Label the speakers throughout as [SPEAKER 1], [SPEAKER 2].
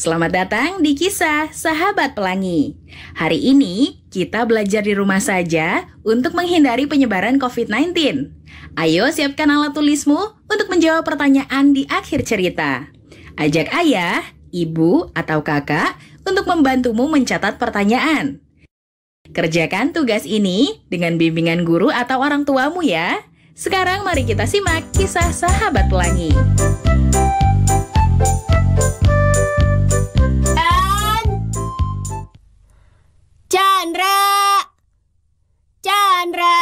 [SPEAKER 1] Selamat datang di kisah Sahabat Pelangi. Hari ini kita belajar di rumah saja untuk menghindari penyebaran COVID-19. Ayo siapkan alat tulismu untuk menjawab pertanyaan di akhir cerita. Ajak ayah, ibu, atau kakak untuk membantumu mencatat pertanyaan. Kerjakan tugas ini dengan bimbingan guru atau orang tuamu ya. Sekarang mari kita simak kisah Sahabat Pelangi.
[SPEAKER 2] Chandra! Chandra!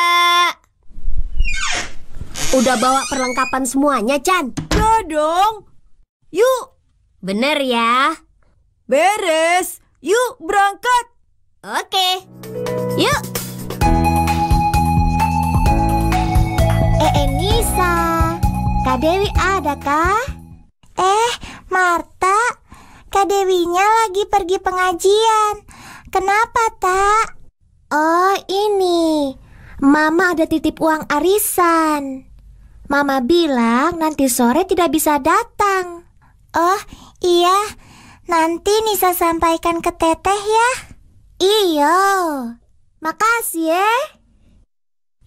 [SPEAKER 2] Udah bawa perlengkapan semuanya, Chan? Ya dong. Yuk. Bener ya. Beres. Yuk berangkat. Oke. Yuk. Eh, eh, Nisa. Kak Dewi ada kah? Eh, Marta. Kak Dewinya lagi pergi pengajian. Kenapa, Tak? Oh, ini. Mama ada titip uang arisan. Mama bilang nanti sore tidak bisa datang. Oh, iya. Nanti Nisa sampaikan ke Teteh ya. Iya. Makasih ya.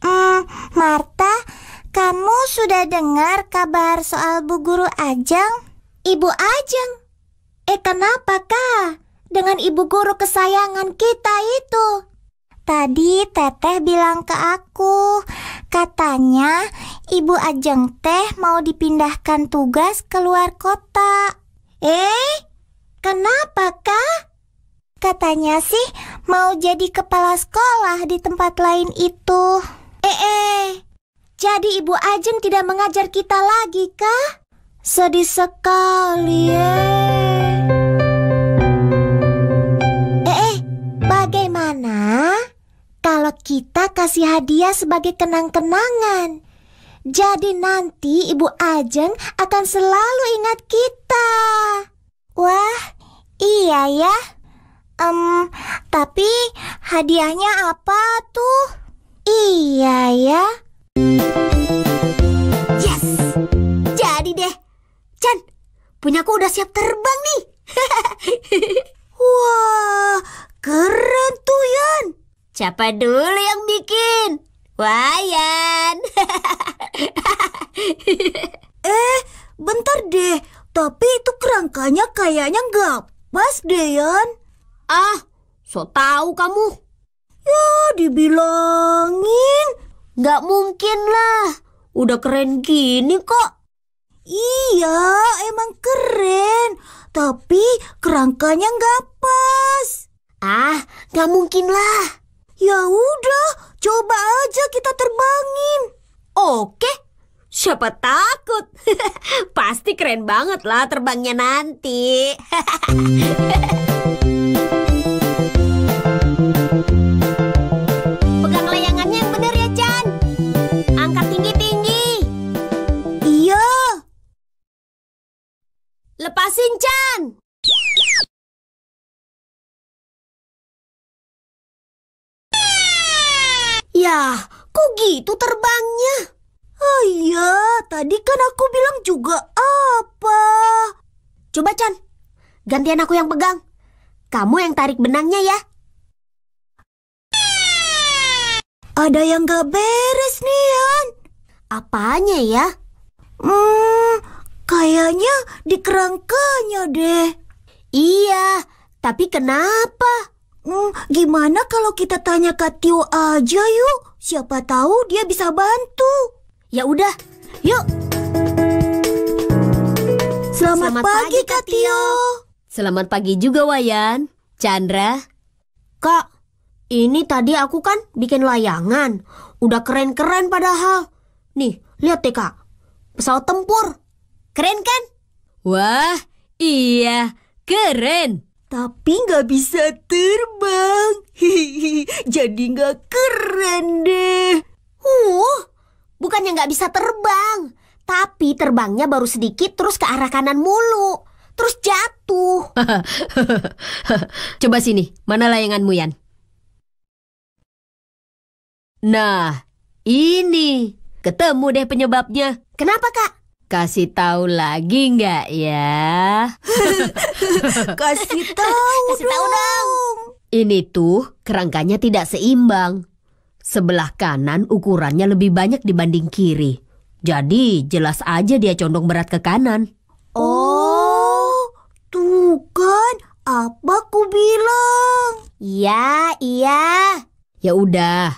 [SPEAKER 2] Hmm, Marta, kamu sudah dengar kabar soal Bu Guru Ajeng? Ibu Ajeng? Eh, kenapa, Kak? dengan ibu guru kesayangan kita itu. Tadi Teteh bilang ke aku, katanya Ibu Ajeng teh mau dipindahkan tugas ke luar kota. Eh, kenapa kah? Katanya sih mau jadi kepala sekolah di tempat lain itu. Eh, eh. Jadi Ibu Ajeng tidak mengajar kita lagi kah? Sedih sekali ya. gimana kalau kita kasih hadiah sebagai kenang-kenangan? Jadi nanti Ibu Ajeng akan selalu ingat kita. Wah, iya ya. Um, tapi hadiahnya apa tuh? Iya ya. Siapa dulu yang bikin? Wayan. eh, bentar deh. Tapi itu kerangkanya kayaknya nggak pas deh, Ah, so tahu kamu. Ya, dibilangin. Nggak mungkin lah. Udah keren gini kok. Iya, emang keren. Tapi kerangkanya nggak pas. Ah, nggak mungkin lah. Ya udah, coba aja kita terbangin. Oke,
[SPEAKER 3] siapa takut? Pasti keren banget lah terbangnya nanti.
[SPEAKER 2] Pegang layangannya yang bener ya, Chan. Angkat tinggi-tinggi. Iya. Lepasin, Chan. ya, kok gitu terbangnya? Oh iya, tadi kan aku bilang juga apa? Coba Chan, gantian aku yang pegang. Kamu yang tarik benangnya ya. Ada yang gak beres nih, Yan. Apanya ya? Hmm, kayaknya di kerangkanya deh. Iya, tapi kenapa? Hmm, gimana kalau kita tanya Kak Tio aja yuk? Siapa tahu dia bisa bantu. Ya udah, yuk. Selamat, Selamat pagi, pagi Kak Tio.
[SPEAKER 3] Selamat pagi juga Wayan, Chandra. Kak, ini tadi aku kan bikin layangan. Udah keren-keren padahal. Nih, lihat deh Kak. Pesawat tempur. Keren kan? Wah, iya,
[SPEAKER 2] keren tapi nggak bisa terbang. Hihihi, jadi nggak keren deh. Uh, bukannya nggak bisa terbang, tapi terbangnya baru sedikit terus ke arah kanan mulu. Terus jatuh.
[SPEAKER 3] Coba sini, mana layanganmu, Yan? Nah, ini. Ketemu deh penyebabnya. Kenapa, Kak? Kasih tahu lagi nggak ya?
[SPEAKER 2] Kasih tahu dong. dong.
[SPEAKER 3] Ini tuh kerangkanya tidak seimbang. Sebelah kanan ukurannya lebih banyak dibanding kiri. Jadi jelas aja dia condong berat ke kanan.
[SPEAKER 2] Oh, tuh kan apa ku bilang. Iya, iya. Ya
[SPEAKER 3] udah,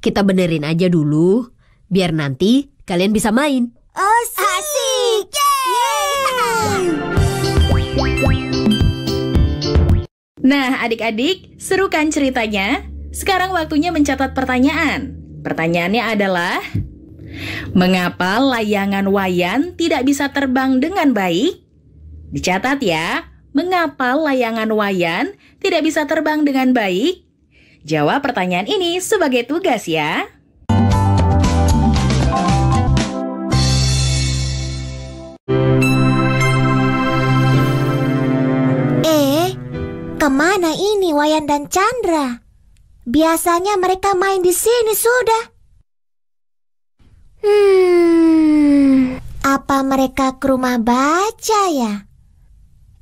[SPEAKER 3] kita benerin aja dulu biar nanti kalian bisa main.
[SPEAKER 2] Asik!
[SPEAKER 1] Nah, adik-adik, seru kan ceritanya? Sekarang waktunya mencatat pertanyaan. Pertanyaannya adalah, mengapa layangan wayan tidak bisa terbang dengan baik? Dicatat ya, mengapa layangan wayan tidak bisa terbang dengan baik? Jawab pertanyaan ini sebagai tugas ya.
[SPEAKER 2] Eh, kemana ini Wayan dan Chandra? Biasanya mereka main di sini sudah. Hmm, apa mereka ke rumah baca ya?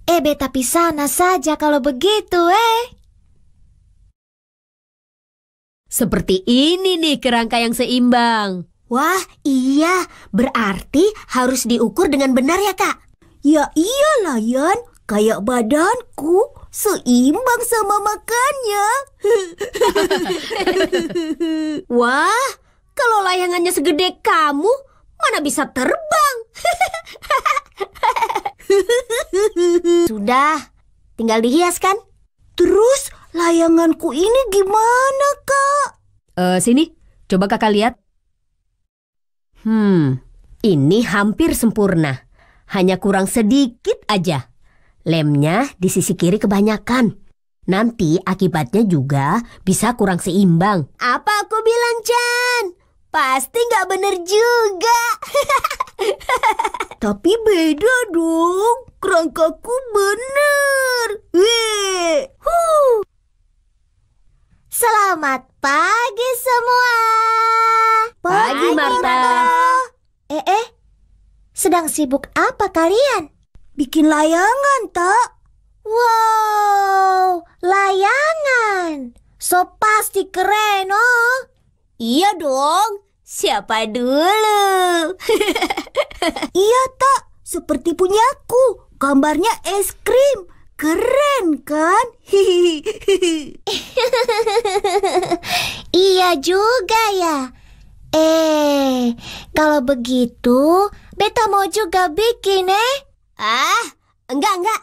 [SPEAKER 2] Eh, beta sana saja kalau begitu, eh.
[SPEAKER 3] Seperti ini nih kerangka yang seimbang. Wah, iya. Berarti
[SPEAKER 2] harus diukur dengan benar ya, Kak? Ya iyalah, Yan. Kayak badanku seimbang sama makannya.
[SPEAKER 3] Wah, kalau layangannya segede kamu, mana bisa
[SPEAKER 2] terbang? Sudah, tinggal dihias kan? Terus layanganku ini gimana, Kak?
[SPEAKER 3] Uh, sini, coba kakak lihat. Hmm, ini hampir sempurna. Hanya kurang sedikit aja. Lemnya di sisi kiri kebanyakan. Nanti akibatnya juga bisa kurang seimbang.
[SPEAKER 2] Apa aku bilang, Chan? Pasti nggak bener juga. Tapi beda dong. Kerangkaku bener. Wih. Huh. Selamat pagi semua. Pagi, pagi Marta. Eh, eh, sedang sibuk apa kalian? Bikin layangan, tak? Wow, layangan. So pasti keren, oh. Iya dong, siapa dulu? iya, tak. Seperti punyaku, gambarnya es krim. Keren kan? iya juga ya. Eh, kalau begitu, Beta mau juga bikin, eh? Ah, enggak, enggak.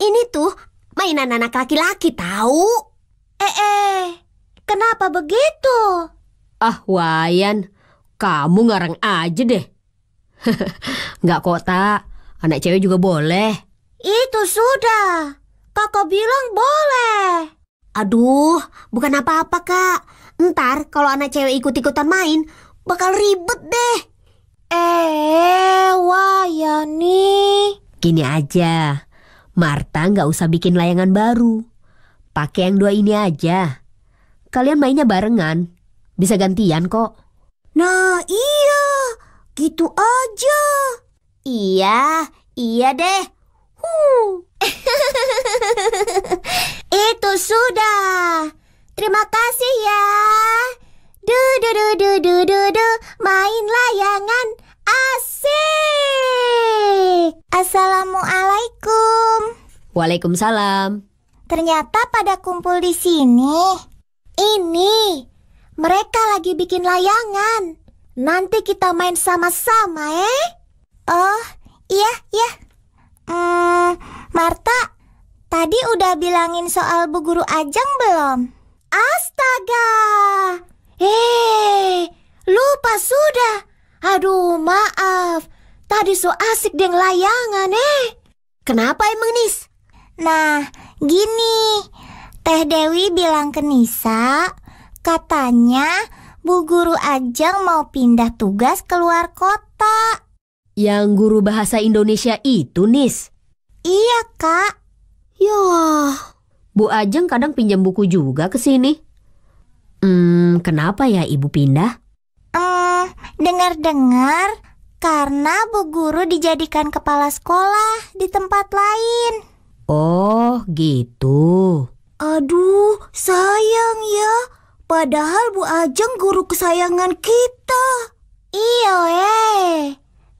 [SPEAKER 2] Ini tuh mainan anak laki-laki, tahu? Eh, eh, kenapa
[SPEAKER 3] begitu? Ah, Wayan, kamu ngarang aja deh. enggak kok, tak. Anak cewek juga boleh.
[SPEAKER 2] Itu sudah. Kakak bilang boleh. Aduh, bukan apa-apa, Kak. Ntar kalau anak cewek ikut-ikutan main, bakal ribet deh. Eh, wah ya nih.
[SPEAKER 3] Gini aja, Marta nggak usah bikin layangan baru. Pakai yang dua ini aja. Kalian mainnya
[SPEAKER 2] barengan, bisa
[SPEAKER 3] gantian kok.
[SPEAKER 2] Nah iya, gitu aja. Iya, iya deh. Huh. eh, Terima kasih ya. Du du du du du du du main layangan asik. Assalamualaikum. Waalaikumsalam. Ternyata pada kumpul di sini. Ini mereka lagi bikin layangan. Nanti kita main sama-sama, eh? Oh, iya, iya. Hmm, Marta, tadi udah bilangin soal bu guru Ajeng belum? Astaga! Eh, lupa sudah. Aduh, maaf. Tadi so asik dengan layangan, eh. Kenapa emang, Nis? Nah, gini. Teh Dewi bilang ke Nisa, katanya Bu Guru Ajeng mau pindah tugas keluar kota. Yang guru bahasa Indonesia itu, Nis? Iya, Kak.
[SPEAKER 3] Yah, Bu Ajeng kadang pinjam buku juga ke sini. Hmm, kenapa ya Ibu pindah?
[SPEAKER 2] Hmm, dengar-dengar karena Bu Guru dijadikan kepala sekolah di tempat lain.
[SPEAKER 3] Oh, gitu.
[SPEAKER 2] Aduh, sayang ya. Padahal Bu Ajeng guru kesayangan kita. Iya, eh.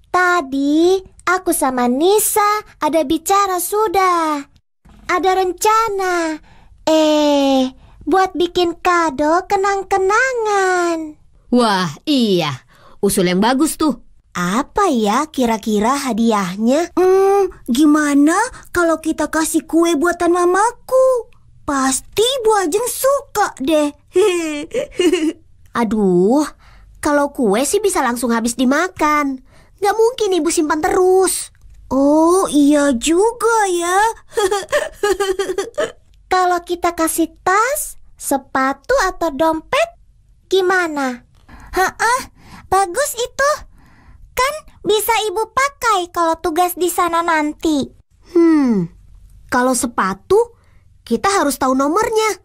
[SPEAKER 2] Tadi aku sama Nisa ada bicara sudah ada rencana. Eh, buat bikin kado kenang-kenangan. Wah, iya. Usul yang bagus tuh. Apa ya kira-kira hadiahnya? Hmm, gimana kalau kita kasih kue buatan mamaku? Pasti Bu Ajeng suka deh. Aduh, kalau kue sih bisa langsung habis dimakan. Gak mungkin ibu simpan terus. Oh iya juga ya. Kalau kita kasih tas, sepatu atau dompet, gimana? Ah, bagus itu. Kan bisa ibu pakai kalau tugas di sana nanti. Hmm, kalau sepatu, kita harus tahu nomornya.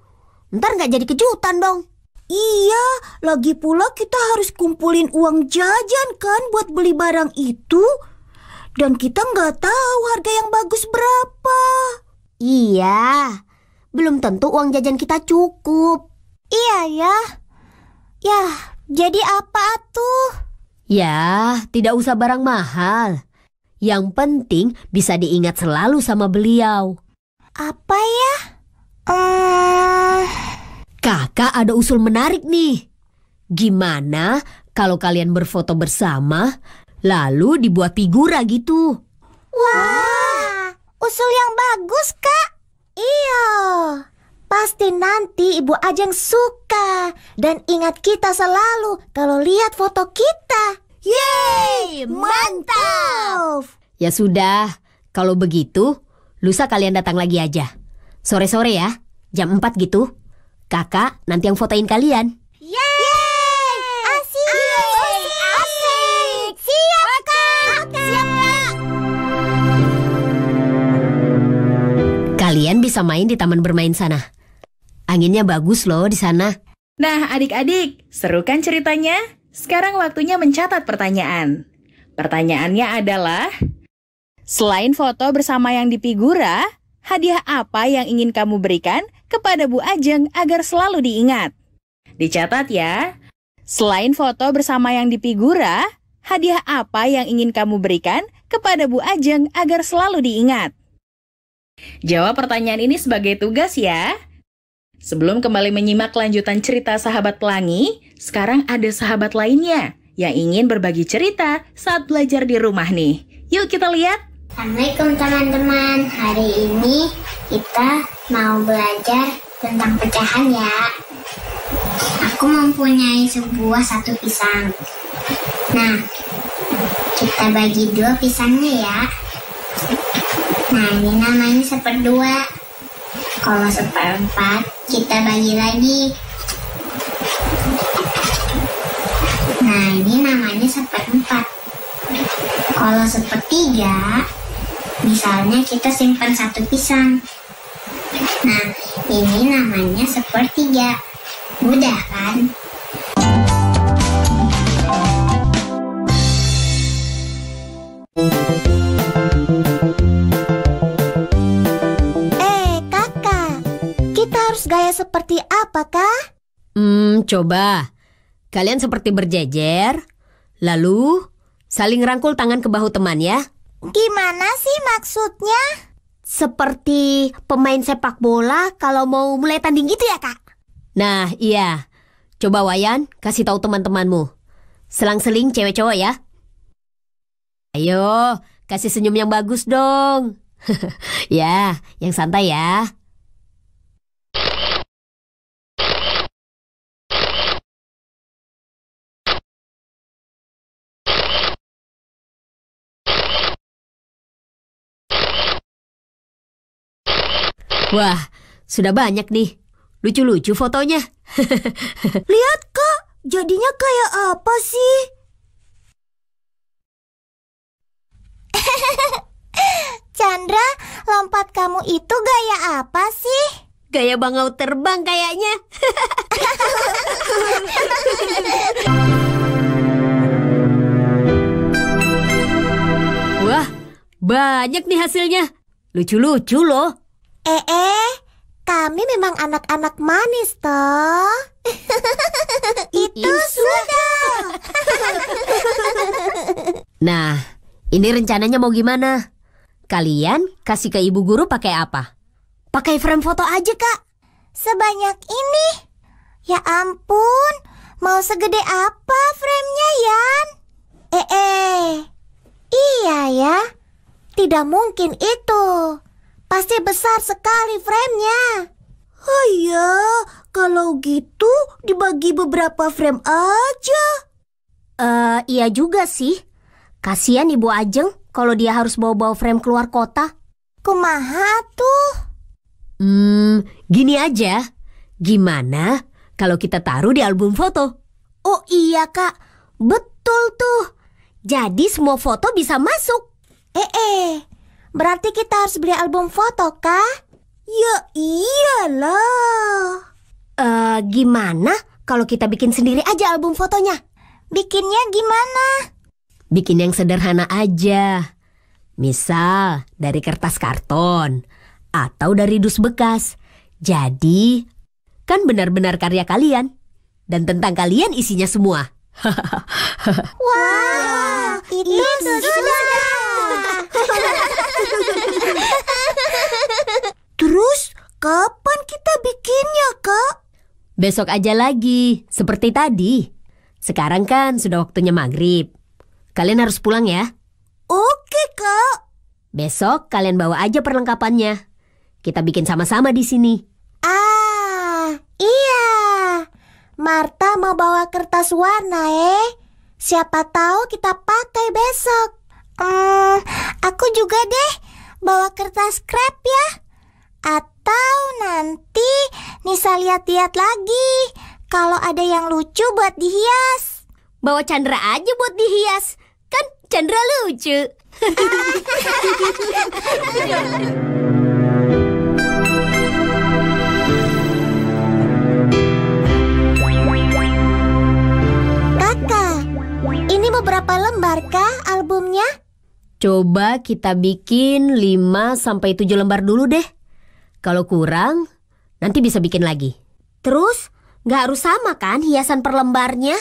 [SPEAKER 2] Ntar nggak jadi kejutan dong. Iya, lagi pula kita harus kumpulin uang jajan kan buat beli barang itu. Dan kita nggak tahu harga yang bagus berapa. Iya, belum tentu uang jajan kita cukup. Iya ya. ya jadi apa tuh?
[SPEAKER 3] Ya,
[SPEAKER 2] tidak usah barang
[SPEAKER 3] mahal. Yang penting bisa diingat selalu sama beliau. Apa ya? Uh... Kakak ada usul menarik nih. Gimana kalau kalian berfoto bersama lalu dibuat figura gitu.
[SPEAKER 2] Wah, usul yang bagus, Kak. Iya, pasti nanti Ibu Ajeng suka dan ingat kita selalu kalau lihat foto kita. Yeay, mantap!
[SPEAKER 3] Ya sudah, kalau begitu, lusa kalian datang lagi aja. Sore-sore ya, jam 4 gitu. Kakak nanti yang fotoin kalian. Kalian bisa main di taman bermain sana. Anginnya bagus loh di sana. Nah, adik-adik, seru kan ceritanya? Sekarang waktunya mencatat pertanyaan.
[SPEAKER 1] Pertanyaannya adalah, selain foto bersama yang di figura, hadiah apa yang ingin kamu berikan kepada Bu Ajeng agar selalu diingat? Dicatat ya. Selain foto bersama yang di figura, hadiah apa yang ingin kamu berikan kepada Bu Ajeng agar selalu diingat? Jawab pertanyaan ini sebagai tugas ya. Sebelum kembali menyimak lanjutan cerita sahabat pelangi, sekarang ada sahabat lainnya yang ingin berbagi cerita saat belajar di rumah nih.
[SPEAKER 2] Yuk kita lihat. Assalamualaikum teman-teman. Hari ini kita mau belajar tentang pecahan ya. Aku mempunyai sebuah satu pisang. Nah, kita bagi dua pisangnya ya nah ini namanya seperdua. Kalau seperempat, kita bagi lagi. Nah, ini namanya seperempat. Kalau sepertiga, misalnya kita simpan satu pisang. Nah, ini namanya sepertiga. Mudah kan? gaya seperti apakah? Hmm,
[SPEAKER 3] coba. Kalian seperti berjejer, lalu saling rangkul tangan ke bahu teman ya. Gimana sih maksudnya? Seperti pemain sepak bola kalau mau mulai tanding gitu ya, Kak? Nah, iya. Coba Wayan, kasih tahu teman-temanmu. Selang-seling cewek cowok ya. Ayo, kasih senyum yang bagus dong. ya, yang santai ya. Wah, sudah banyak nih. Lucu-lucu fotonya.
[SPEAKER 2] Lihat, Kak. Jadinya kayak apa sih? Chandra, lompat kamu itu gaya apa sih? Gaya bangau terbang kayaknya.
[SPEAKER 3] Wah, banyak nih hasilnya. Lucu-lucu loh.
[SPEAKER 2] Eh, eh, kami memang anak-anak manis toh. Itu iya. sudah.
[SPEAKER 3] nah, ini rencananya mau gimana? Kalian kasih ke ibu guru pakai apa?
[SPEAKER 2] Pakai frame foto aja, Kak. Sebanyak ini. Ya ampun, mau segede apa framenya, Yan? Eh, eh. Iya ya. Tidak mungkin itu. Pasti besar sekali framenya. Oh iya, kalau gitu dibagi beberapa frame aja. Eh, uh, iya juga sih. Kasihan Ibu Ajeng kalau dia harus bawa-bawa frame keluar kota. Kumaha tuh?
[SPEAKER 3] Hmm, gini aja. Gimana kalau kita taruh di album
[SPEAKER 2] foto? Oh iya, Kak. Betul tuh. Jadi semua foto bisa masuk. Eh, eh. Berarti kita harus beli album foto kah? Ya iyalah. Uh, gimana kalau kita bikin sendiri aja album fotonya? Bikinnya gimana? Bikin yang sederhana
[SPEAKER 3] aja. Misal dari kertas karton atau dari dus bekas. Jadi kan benar-benar karya kalian dan tentang kalian isinya semua. Wah,
[SPEAKER 2] wow, itu, itu sudah. Terus kapan kita bikinnya,
[SPEAKER 3] Kak? Besok aja lagi, seperti tadi. Sekarang kan sudah waktunya maghrib. Kalian harus pulang ya. Oke, Kak. Besok kalian bawa aja perlengkapannya. Kita bikin sama-sama di sini.
[SPEAKER 2] Ah, iya. Marta mau bawa kertas warna, eh. Siapa tahu kita pakai besok. Hmm, aku juga deh bawa kertas scrap ya. Atau nanti Nisa lihat-lihat lagi kalau ada yang lucu buat dihias. Bawa Chandra aja buat dihias. Kan Chandra lucu. Kakak, ini beberapa lembar kah
[SPEAKER 3] Coba kita bikin 5 sampai 7 lembar dulu deh. Kalau kurang, nanti bisa bikin lagi. Terus, nggak harus sama kan hiasan per lembarnya?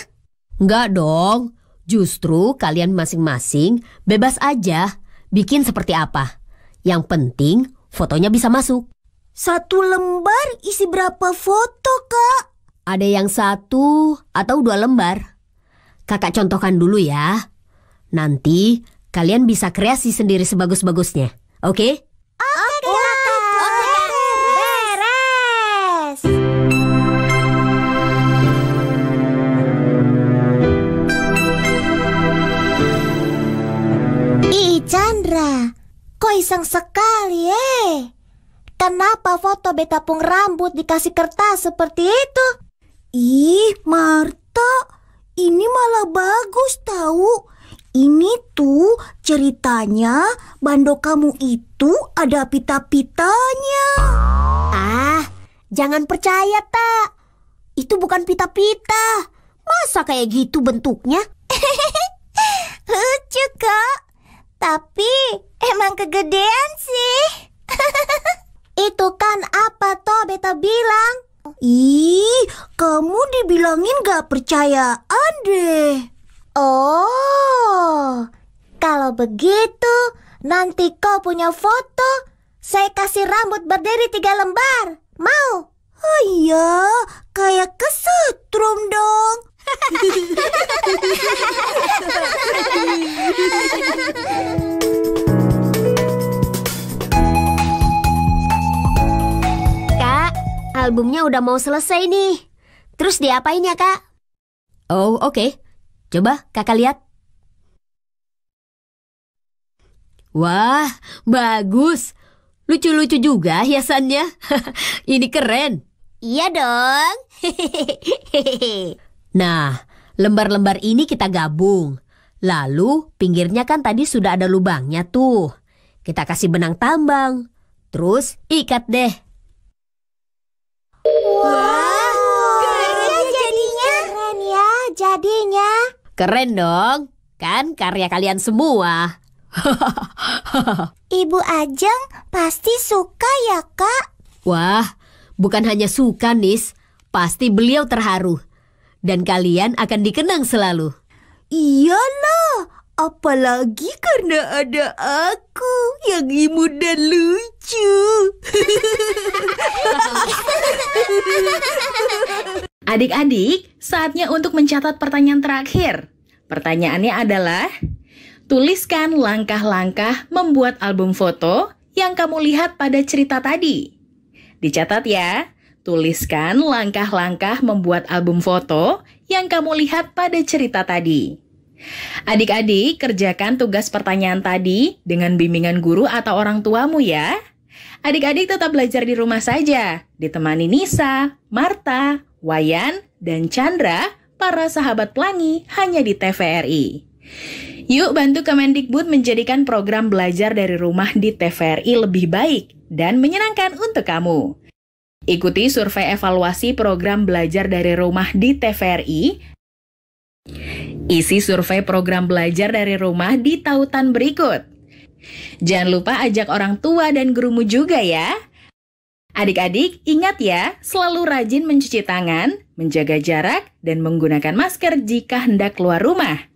[SPEAKER 3] Nggak dong. Justru kalian masing-masing bebas aja bikin seperti apa. Yang penting fotonya bisa masuk. Satu lembar isi berapa foto, Kak? Ada yang satu atau dua lembar. Kakak contohkan dulu ya. Nanti Kalian bisa kreasi sendiri sebagus-bagusnya. Oke? Okay? Oke, okay, Oke, Beres.
[SPEAKER 2] Ih, Chandra. Kok iseng sekali, eh? Kenapa foto beta pung rambut dikasih kertas seperti itu? Ih, Marta, ini malah bagus tahu. Ini tuh ceritanya bando kamu itu ada pita-pitanya. Ah, jangan percaya, Tak. Itu bukan pita-pita. Masa kayak gitu bentuknya? Lucu, kok. Tapi emang kegedean sih. itu kan apa, toh Beta bilang? Ih, kamu dibilangin gak percayaan deh. Oh, kalau begitu nanti kau punya foto. Saya kasih rambut berdiri tiga lembar. Mau? Oh iya, kayak kesetrum dong. Kak, albumnya udah mau selesai nih. Terus diapain ya, Kak?
[SPEAKER 3] Oh, oke. Okay. Coba kakak lihat. Wah, bagus. Lucu-lucu juga hiasannya. Ini keren. Iya dong. nah, lembar-lembar ini kita gabung. Lalu pinggirnya kan tadi sudah ada lubangnya tuh. Kita kasih benang tambang. Terus ikat deh. Wah, wow, keren keren ya jadinya. Keren ya
[SPEAKER 2] jadinya.
[SPEAKER 3] Keren dong, kan karya kalian semua. Ibu Ajeng pasti suka ya, Kak? Wah, bukan hanya suka, Nis. Pasti beliau terharu. Dan kalian akan dikenang selalu.
[SPEAKER 2] Iyalah, apalagi karena ada aku yang imut dan lucu.
[SPEAKER 1] Adik-adik, saatnya untuk mencatat pertanyaan terakhir. Pertanyaannya adalah, tuliskan langkah-langkah membuat album foto yang kamu lihat pada cerita tadi. Dicatat ya, tuliskan langkah-langkah membuat album foto yang kamu lihat pada cerita tadi. Adik-adik, kerjakan tugas pertanyaan tadi dengan bimbingan guru atau orang tuamu ya. Adik-adik tetap belajar di rumah saja, ditemani Nisa, Marta, Wayan, dan Chandra, para sahabat pelangi hanya di TVRI. Yuk bantu Kemendikbud menjadikan program belajar dari rumah di TVRI lebih baik dan menyenangkan untuk kamu. Ikuti survei evaluasi program belajar dari rumah di TVRI. Isi survei program belajar dari rumah di tautan berikut. Jangan lupa ajak orang tua dan gurumu juga ya. Adik-adik, ingat ya, selalu rajin mencuci tangan, menjaga jarak, dan menggunakan masker jika hendak keluar rumah.